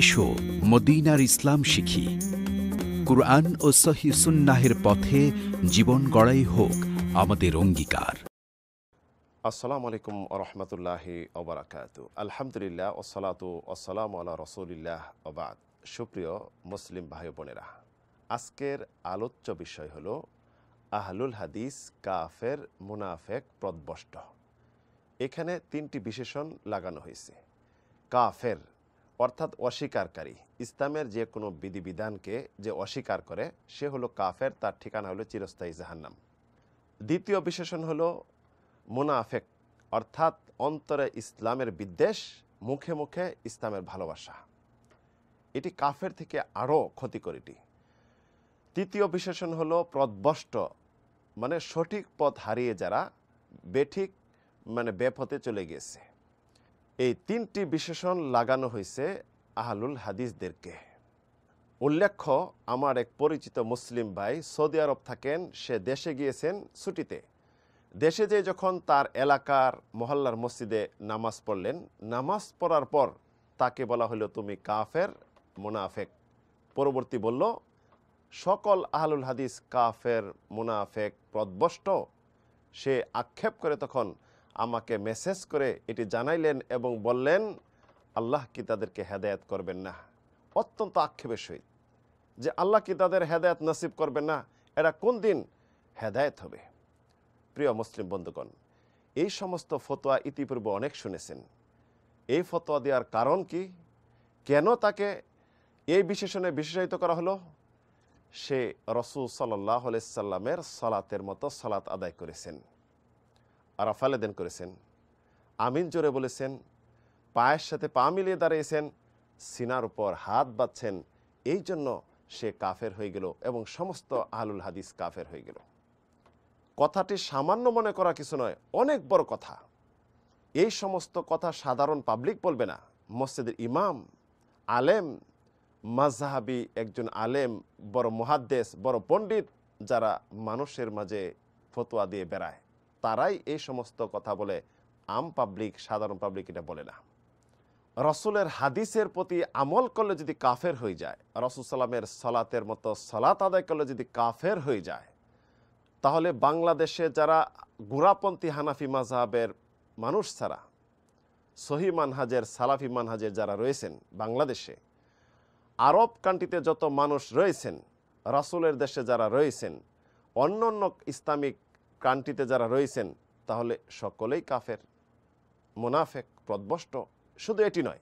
এসো মদিনার ইসলাম শিখি কুরআন ও সহি সুন্নাহের পথে জীবন গড়াই হোক আমাদের অঙ্গীকার আসসালামু আলাইকুম রহমতুল্লাহি অবরাকাত আলহামদুলিল্লাহ ওসালাত ওসালাম আল্লাহ রসুলিল্লাহ অবাদ সুপ্রিয় মুসলিম ভাই বোনেরা আজকের আলোচ্য বিষয় হল আহলুল হাদিস কাফের মুনাফেক প্রদবষ্ট এখানে তিনটি বিশেষণ লাগানো হয়েছে কাফের অর্থাৎ অস্বীকারী ইসলামের যে কোনো বিধিবিধানকে যে অস্বীকার করে সে হলো কাফের তার ঠিকানা হলো চিরস্থায়ী জাহান্নাম দ্বিতীয় বিশেষণ হলো মোনাফেক অর্থাৎ অন্তরে ইসলামের বিদ্বেষ মুখে মুখে ইসলামের ভালোবাসা এটি কাফের থেকে আরও ক্ষতিকর এটি তৃতীয় বিশেষণ হলো প্রদবষ্ট মানে সঠিক পথ হারিয়ে যারা বেঠিক মানে বেপথে চলে গিয়েছে এই তিনটি বিশেষণ লাগানো হয়েছে আহলুল হাদিসদেরকে উল্লেখ্য আমার এক পরিচিত মুসলিম ভাই সৌদি আরব থাকেন সে দেশে গিয়েছেন ছুটিতে দেশে যে যখন তার এলাকার মহল্লার মসজিদে নামাজ পড়লেন নামাজ পড়ার পর তাকে বলা হলো তুমি কাফের মোনাফেক পরবর্তী বলল সকল আহলুল হাদিস কাফের মোনাফেক প্রদবষ্ট সে আক্ষেপ করে তখন আমাকে মেসেজ করে এটি জানাইলেন এবং বললেন আল্লাহ কি তাদেরকে হেদায়ত করবেন না অত্যন্ত আক্ষেপের সহিত যে আল্লাহ কি তাদের হেদায়ত নসিব করবেন না এরা কোন দিন হেদায়ত হবে প্রিয় মুসলিম বন্ধুগণ এই সমস্ত ফতোয়া ইতিপূর্বে অনেক শুনেছেন এই ফতোয়া দেওয়ার কারণ কি কেন তাকে এই বিশেষণে বিশেষায়িত করা হলো সে রসুল সাল্লাহ সাল্লামের সালাতের মতো সালাত আদায় করেছেন আর আফালেদেন করেছেন আমিন জোরে বলেছেন পায়ের সাথে পা মিলিয়ে দাঁড়িয়েছেন সিনার উপর হাত বাঁধছেন এই জন্য সে কাফের হয়ে গেল এবং সমস্ত আহলুল হাদিস কাফের হয়ে গেল কথাটি সামান্য মনে করা কিছু নয় অনেক বড় কথা এই সমস্ত কথা সাধারণ পাবলিক বলবে না মসজিদের ইমাম আলেম মাজহাবি একজন আলেম বড় মহাদ্দেশ বড় পণ্ডিত যারা মানুষের মাঝে ফতোয়া দিয়ে বেড়ায় তারাই এই সমস্ত কথা বলে আম পাবলিক সাধারণ পাবলিক এটা বলে না রসুলের হাদিসের প্রতি আমল করলে যদি কাফের হয়ে যায় রসুল সাল্লামের সলাতের মতো সলাত আদায় করলে যদি কাফের হয়ে যায় তাহলে বাংলাদেশে যারা গুরাপন্থী হানাফি মাঝহাবের মানুষ ছাড়া সহি মানহাজের সালাফি মানহাজের যারা রয়েছেন বাংলাদেশে আরব কান্ট্রিতে যত মানুষ রয়েছেন রাসুলের দেশে যারা রয়েছেন অন্য অন্য ইসলামিক কান্ট্রিতে যারা রয়েছেন তাহলে সকলেই কাফের মোনাফেক প্রদবষ্ট শুধু এটি নয়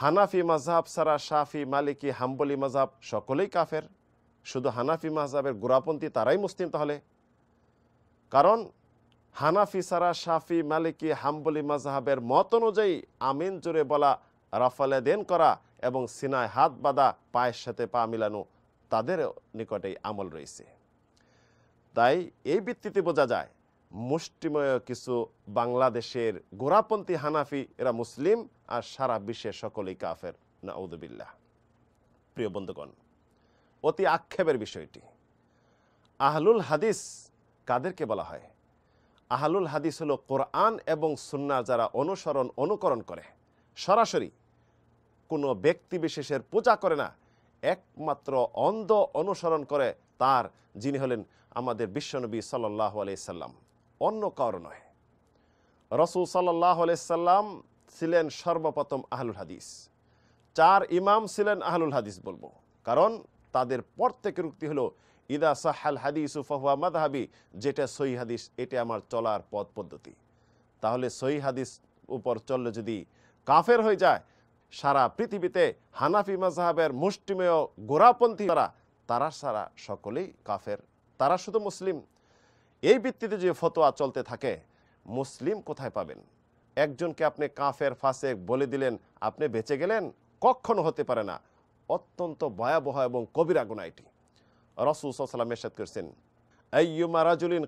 হানাফি মাজহাব সারা শাফি মালিকি হাম্বলি মাজহাব সকলেই কাফের শুধু হানাফি মাঝহাবের গোড়াপন্থী তারাই মুসলিম তাহলে কারণ হানাফি সারা শাফি মালিকি হাম্বলি মাঝহাবের মত অনুযায়ী আমিন জুড়ে বলা রাফালে দেন করা এবং সিনায় হাত বাঁধা পায়ের সাথে পা মিলানো তাদের নিকটেই আমল রয়েছে তাই এই ভিত্তিতে বোঝা যায় মুষ্টিময় কিছু বাংলাদেশের গোড়াপন্থী হানাফি এরা মুসলিম আর সারা বিশ্বের সকলেই কাফের নাউদুবিল্লাহ প্রিয় বন্ধুগণ অতি আক্ষেপের বিষয়টি আহলুল হাদিস কাদেরকে বলা হয় আহলুল হাদিস হলো কোরআন এবং সুন্না যারা অনুসরণ অনুকরণ করে সরাসরি কোনো ব্যক্তি বিশেষের পূজা করে না একমাত্র অন্ধ অনুসরণ করে তার যিনি হলেন আমাদের বিশ্বনবী সাল্লাহ আলাইসাল্লাম অন্য কারো নয় রসুল সাল্লাহ আলাইসাল্লাম ছিলেন সর্বপ্রথম আহলুল হাদিস চার ইমাম ছিলেন আহলুল হাদিস বলবো কারণ তাদের প্রত্যেকের উক্তি হলো ইদা সাহাল হাদিস ফাহুয়া মাদহাবি যেটা সহি হাদিস এটা আমার চলার পথ পদ্ধতি তাহলে সহি হাদিস উপর চললে যদি কাফের হয়ে যায় সারা পৃথিবীতে হানাফি মাজহাবের মুষ্টিমেয় গোরাপন্থী তারা তারা সারা সকলেই কাফের তারা শুধু মুসলিম এই ভিত্তিতে যে ফতোয়া চলতে থাকে মুসলিম কোথায় পাবেন একজনকে আপনি কাফের ফাঁসে বলে দিলেন আপনি বেঁচে গেলেন কখনো হতে পারে না অত্যন্ত ভয়াবহ এবং কবিরা গুণা এটি রসুল সাল্লাম এরশাদ করছেন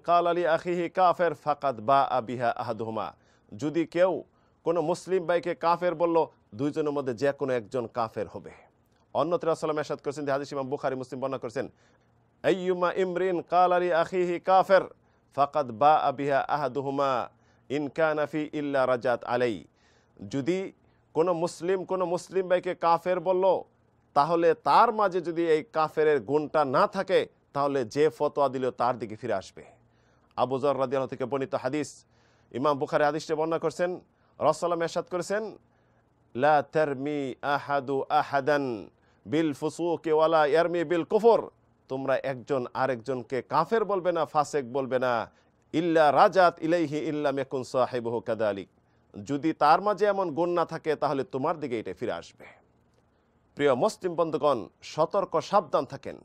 কাল আলী আখিহি কাফের ফাকাদ বা আবিহা আহাদুহমা যদি কেউ কোনো মুসলিম ভাইকে কাফের বলল দুইজনের মধ্যে যে কোনো একজন কাফের হবে অন্যত্র আসলাম এরশাদ করেছেন হাদিস ইমাম বুখারি মুসলিম বর্ণনা করেছেন আইয়ুমা ইমরিন কাল আলী আখিহি কাফের ফাকাদ বা আবিহা আহাদুহুমা ইনকানাফি ইল্লা রাজাত আলাই যদি কোনো মুসলিম কোনো মুসলিম ভাইকে কাফের বলল তাহলে তার মাঝে যদি এই কাফের গুণটা না থাকে তাহলে যে ফতোয়া দিল তার দিকে ফিরে আসবে আবুজর রাদিয়াল থেকে বর্ণিত হাদিস ইমাম বুখারি হাদিসটি বর্ণনা করছেন রসাল্লাম এরশাদ করেছেন লা তারমি আহাদু আহাদান বিল ফুসুকে ওয়ালা ইয়ারমি বিল কুফর তোমরা একজন আরেকজনকে কাফের বলবে না ফাসেক বলবে না ইল্লা রাজাত ইলাইহি ইল্লা মেকুন সাহেবহ কাদালিক যদি তার মাঝে এমন গুণ না থাকে তাহলে তোমার দিকে এটা ফিরে আসবে প্রিয় মুসলিম বন্ধুগণ সতর্ক সাবধান থাকেন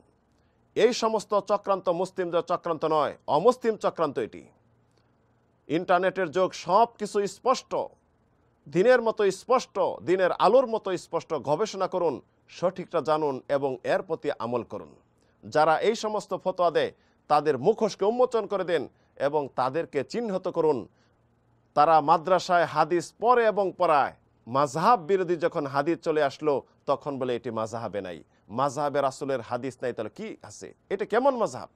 এই সমস্ত চক্রান্ত মুসলিমদের চক্রান্ত নয় অমুসলিম চক্রান্ত এটি ইন্টারনেটের যোগ সব কিছু স্পষ্ট দিনের মতো স্পষ্ট দিনের আলোর মতো স্পষ্ট গবেষণা করুন সঠিকটা জানুন এবং এর প্রতি আমল করুন যারা এই সমস্ত ফতোয়া দেয় তাদের মুখোশকে উন্মোচন করে দেন এবং তাদেরকে চিহ্নিত করুন তারা মাদ্রাসায় হাদিস পরে এবং পড়ায় মাঝহাব বিরোধী যখন হাদিস চলে আসলো তখন বলে এটি মাঝহাবে নাই মাঝহাবে আসলের হাদিস নাই তাহলে কি আছে এটা কেমন মাঝহাব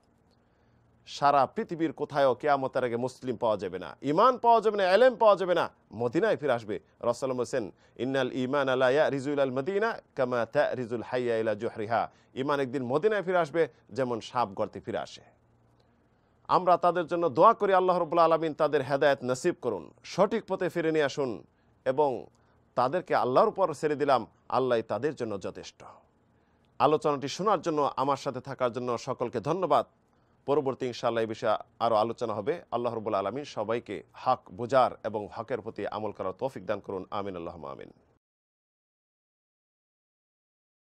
সারা পৃথিবীর কোথায়ও কেয়ামতের আগে মুসলিম পাওয়া যাবে না ইমান পাওয়া যাবে না এলেম পাওয়া যাবে না মদিনায় ফিরে আসবে রসালাম হোসেন ইন্নাল ইমান আলাইয়া রিজুল আল মদিনা কামা রিজুল হাইয়া ইলা জোহরিহা ইমান একদিন মদিনায় ফিরে আসবে যেমন সাপ গর্তে ফিরে আসে আমরা তাদের জন্য দোয়া করি আল্লাহ রবুল্লা আলমিন তাদের হেদায়ত নসিব করুন সঠিক পথে ফিরে নিয়ে আসুন এবং তাদেরকে আল্লাহর উপর ছেড়ে দিলাম আল্লাহ তাদের জন্য যথেষ্ট আলোচনাটি শোনার জন্য আমার সাথে থাকার জন্য সকলকে ধন্যবাদ পরবর্তী ইনশাল্লাহ এই বিষয়ে আরও আলোচনা হবে আল্লাহ রবুল্লা আলমিন সবাইকে হক বোঝার এবং হকের প্রতি আমল করার তৌফিক দান করুন আমিন আল্লাহ আমিন